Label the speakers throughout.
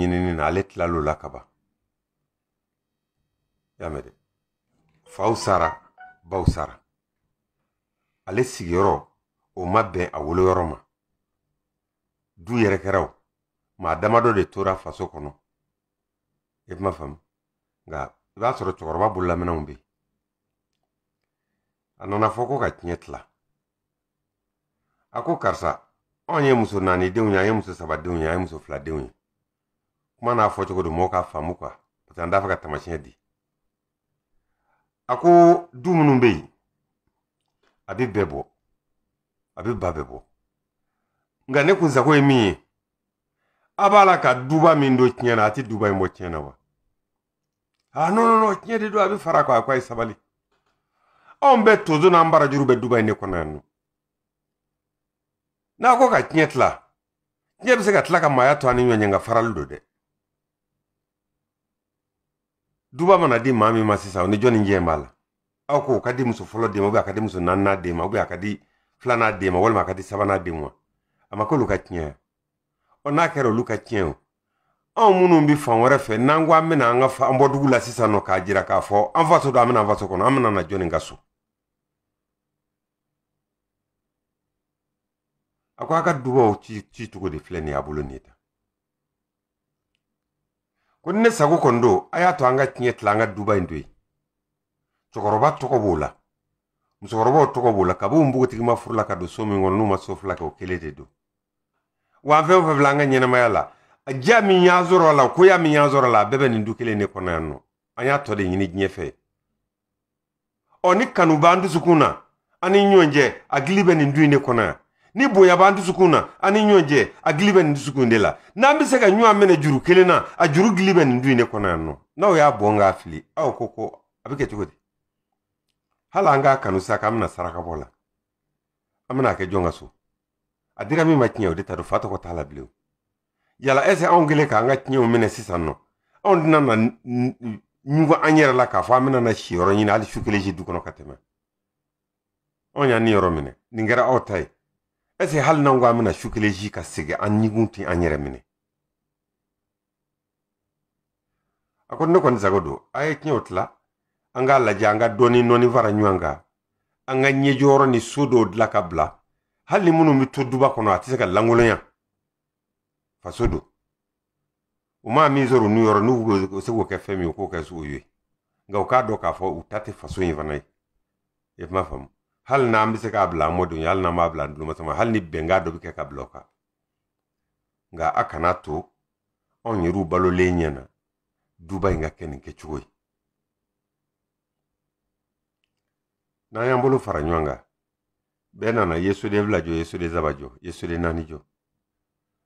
Speaker 1: ɲinini na ale tilal'o la ka ban y'a mɛn dɛ faw sara baw sara ale sigiyɔrɔ o ma bɛn a woloyɔrɔ ma du yɛrɛkɛraw kɛra o maa damadɔ de tora faso kɔnɔ i e tuma faamu nka i b'a sɔrɔ cɛkɔrɔba bololamɛnɛw bɛ yen a nana fɔ ko ka tiɲɛ tila a ko karisa anw ye muso denw ye an ye muso sabadenw ye an ye muso filadenw ye kuma n'a fɔ cogo don mɔgɔw k'a faamu kuwa parce an t'a fɛ ka taamasiyɛn di a ko du minnu bɛ yen a bɛ bɛɛ bɔ a bɛ ba bɛɛ bɔ nka ne kun sago ye min ye a b'a la ka duba min don tiɲɛ na a tɛ duba in bɔ tiɲɛ na wa a non tiɲɛ de don a bɛ fara kɔ a ko a ye sabali anw bɛɛ tozo n'an barajuru bɛ duba in de kɔnɔ yan n'a ko ka tiɲɛ tila tiɲɛ bɛ se ka tila ka maaya to an ni ɲɔgɔn farali don dɛ duba mana di maa min ma sisan o ni jɔnni jɛ b'a la aw ko ka di muso fɔlɔ den ma a ka di muso naaninan den ma a ka di filanan den ma walima a ka di sabanan den ma a ma k'olu ka tiɲɛ ɔ n'a kɛra olu ka tiɲɛ o anw minnu bi fan wɛrɛ fɛ n'an ko an bɛna an ka an bɔ dugu la sisan nɔ k'a jira k'a fɔ an faso don an bɛna an faso kɔnɔ an bɛna na jɔnni ka so a ko a ka dubaw ci ci cogo de filɛ nin y'a bolo nin ye tan ko ni ne sago kɔni a y'a to an ka tiɲɛ tila ndwe ka duba in to yen cɛkɔrɔba tɔgɔ b'o la musokɔrɔbaw tɔgɔ b'o la kabini npogotigima furula ka okelete so min kɔnɔ n'u ma kɛ o de wa an fɛn blanga fɛn mayala an ka ɲɛnɛmaya la a diya min y'an a la o koya min y'an sɔrɔ la a bɛɛ bɛ nin du kelen de kɔnɔ nɔ an y'a tɔ de ɲini diɲɛ ni kanu b'an dusukun na ni ɲɔgɔn cɛ bɛ nin du ni bonya b'an dusukun na ani ɲɔgɔn cɛ a gili bɛ nin dusukun de la n'an bɛ se ka ɲɔgɔn minɛ juru kelen na a juru gili bɛ nin du in de kɔnɔ yan nɔ n'aw y'a bɔn k'a fili aw ko ko a bɛ kɛ cogo di hali an k'a kanu sa k'an bɛna saraka bɔ la an bɛna kɛ jɔn ka so a dira min ma tiɲɛ o de ta don fa tɔgɔ t'a la bilen yala ɛsɛ anw kɛlen k'an ka tiɲɛw minɛ sisan nɔ anw tɛna na ɲugu an yɛrɛ la k'a fɔ an bɛna na si yɔrɔ ɲini hali su kelen si du kɔnɔ ka tɛmɛ anw y'an ni yɔrɔ minɛ nin kɛra aw ta ye ɛseke hali n'an ko an bɛna su kelen ji ka segin an ɲigun tɛ an yɛrɛ minɛ a ko ne kɔni sago don a ye tiɲɛw tila an k'a lajɛ an ka dɔɔni nɔɔni an ka ɲɛjɔyɔrɔ ni so dɔw dilan ka bila hali ni minnu bɛ to duba kɔnɔ a tɛ se ka lankolonya faso don u m'a min sɔrɔ u n'u yɔrɔ n'u se faso in fana hali n'an bɛ se k'a bila an mɔdenw ye hali n'an b'a bila an hali ni bɛnkan dɔ bɛ kɛ ka bila o kan a kana to anw yɛrɛw balolen ɲɛna duba in ka kɛ nin kɛcogo ye n'an y'an bolo fara ɲɔgɔn kan bɛɛ nana ye soden fila jɔ ye soden saba jɔ ye soden naani jɔ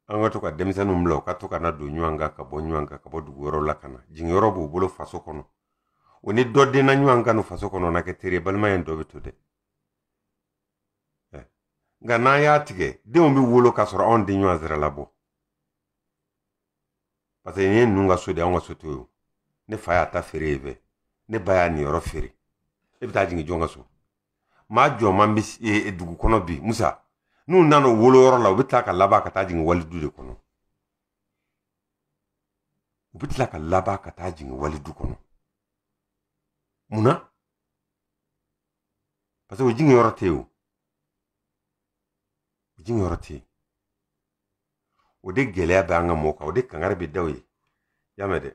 Speaker 1: an ka to ka denmisɛnninw bila u ka to ka na don ɲɔgɔn kan ka bɔ ɲɔgɔn kan ka bɔ dugu wɛrɛw la ka na jiginyɔrɔ b'u bolo faso kɔnɔ o ni dɔ denna ɲɔgɔn kan no faso kɔnɔ na kɛ tere balimaya in dɔ bɛ to dɛ Nka n'an y'a tigɛ denw bɛ wolo k'a sɔrɔ anw tɛ ɲɔgɔn sira labɔ parce que nin ye ninnu ka so de anw ka so to ye ne fa y'a ta feere yen fɛ ne ba y'a niyɔrɔ feere e bɛ taa jigin jɔn ka so maa jɔ man bɛ dugu kɔnɔ bi musa n'u nana wolo yɔrɔ la u bɛ tila ka laban ka taa jigin walidu de kɔnɔ u bɛ tila ka laban ka taa jigin walidu kɔnɔ munna parce que o jigin yɔrɔ tɛ yen jiŋyɔrɔ tɛ o de gɛlɛya bɛ an ka mɔgɔw kan o de kankari bɛ daw ye yamɛ dɛ